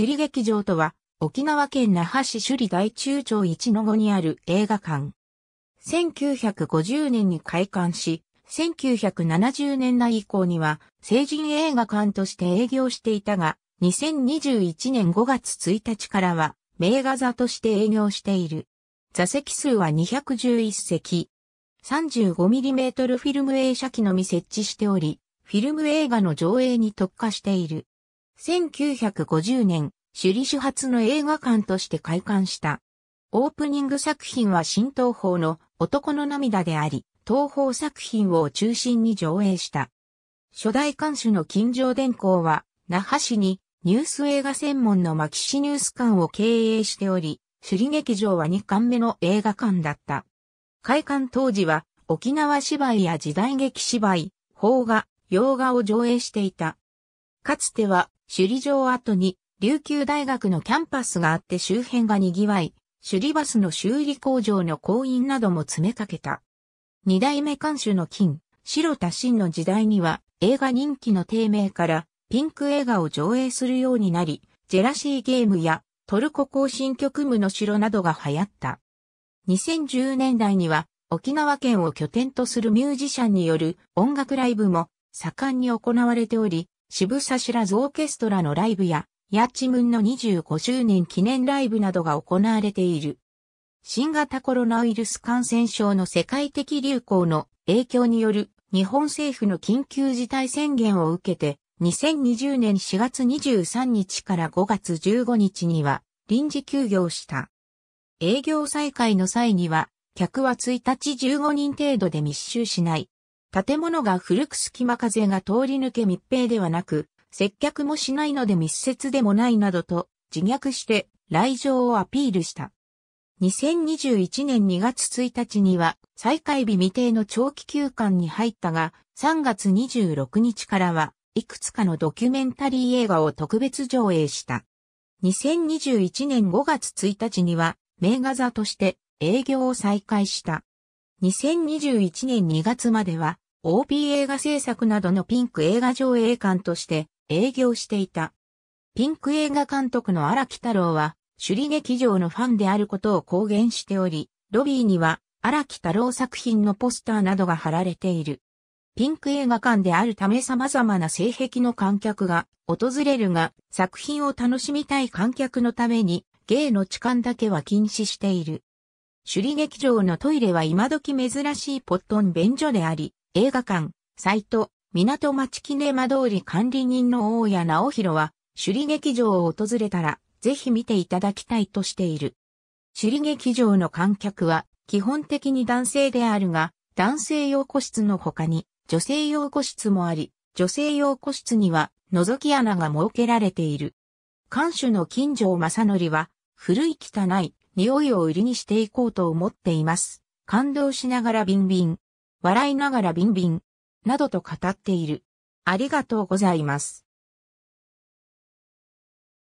首里劇場とは、沖縄県那覇市首里大中町1の5にある映画館。1950年に開館し、1970年代以降には成人映画館として営業していたが、2021年5月1日からは名画座として営業している。座席数は211席。35mm フィルム映写機のみ設置しており、フィルム映画の上映に特化している。1950年、首里主発の映画館として開館した。オープニング作品は新東宝の男の涙であり、東宝作品を中心に上映した。初代館主の金城伝行は、那覇市にニュース映画専門の牧師ニュース館を経営しており、首里劇場は2館目の映画館だった。開館当時は沖縄芝居や時代劇芝居、邦画、洋画を上映していた。かつては首里城跡に琉球大学のキャンパスがあって周辺が賑わい、首里バスの修理工場の工員なども詰めかけた。二代目監修の金、白田真の時代には映画人気の低迷からピンク映画を上映するようになり、ジェラシーゲームやトルコ行進局務の城などが流行った。2010年代には沖縄県を拠点とするミュージシャンによる音楽ライブも盛んに行われており、渋沢シラズオーケストラのライブや、ヤッチムンの25周年記念ライブなどが行われている。新型コロナウイルス感染症の世界的流行の影響による日本政府の緊急事態宣言を受けて、2020年4月23日から5月15日には臨時休業した。営業再開の際には、客は1日15人程度で密集しない建物が古く隙間風が通り抜け密閉ではなく、接客もしないので密接でもないなどと自虐して来場をアピールした。2021年2月1日には再開日未定の長期休館に入ったが、3月26日からはいくつかのドキュメンタリー映画を特別上映した。2021年5月1日には名画座として営業を再開した。2021年2月までは OP 映画制作などのピンク映画上映館として営業していた。ピンク映画監督の荒木太郎は、首里劇場のファンであることを公言しており、ロビーには荒木太郎作品のポスターなどが貼られている。ピンク映画館であるため様々な性癖の観客が訪れるが、作品を楽しみたい観客のために、芸の痴漢だけは禁止している。首里劇場のトイレは今時珍しいポットン便所であり、映画館、サイト、港町キネマ通り管理人の大谷直弘は、首里劇場を訪れたら、ぜひ見ていただきたいとしている。首里劇場の観客は、基本的に男性であるが、男性用個室の他に、女性用個室もあり、女性用個室には、覗き穴が設けられている。監守の金城正則は、古い汚い匂いを売りにしていこうと思っています。感動しながらビンビン、笑いながらビンビン、などと語っている。ありがとうございます。